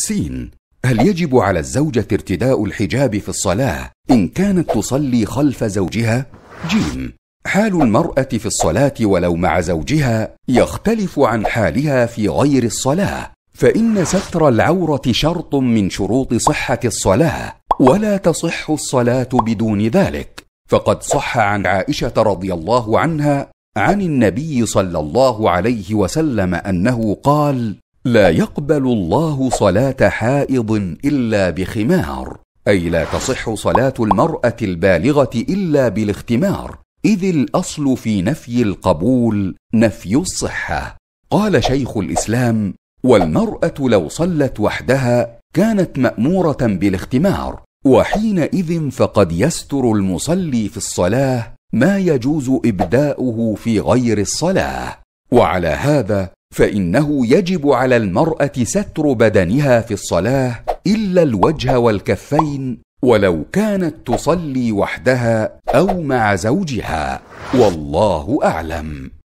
سين هل يجب على الزوجة ارتداء الحجاب في الصلاة إن كانت تصلي خلف زوجها؟ جيم حال المرأة في الصلاة ولو مع زوجها يختلف عن حالها في غير الصلاة فإن ستر العورة شرط من شروط صحة الصلاة ولا تصح الصلاة بدون ذلك فقد صح عن عائشة رضي الله عنها عن النبي صلى الله عليه وسلم أنه قال لا يقبل الله صلاه حائض الا بخمار اي لا تصح صلاه المراه البالغه الا بالاختمار اذ الاصل في نفي القبول نفي الصحه قال شيخ الاسلام والمراه لو صلت وحدها كانت ماموره بالاختمار وحينئذ فقد يستر المصلي في الصلاه ما يجوز ابداؤه في غير الصلاه وعلى هذا فانه يجب على المراه ستر بدنها في الصلاه الا الوجه والكفين ولو كانت تصلي وحدها او مع زوجها والله اعلم